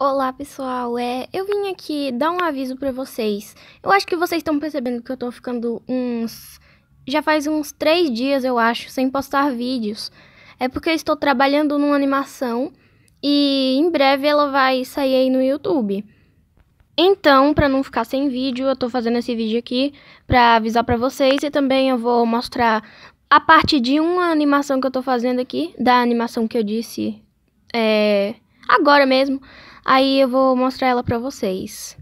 Olá pessoal, é, eu vim aqui dar um aviso para vocês. Eu acho que vocês estão percebendo que eu tô ficando uns. Já faz uns três dias, eu acho, sem postar vídeos. É porque eu estou trabalhando numa animação e em breve ela vai sair aí no YouTube. Então, para não ficar sem vídeo, eu tô fazendo esse vídeo aqui para avisar para vocês e também eu vou mostrar a parte de uma animação que eu tô fazendo aqui, da animação que eu disse. É agora mesmo. Aí eu vou mostrar ela pra vocês.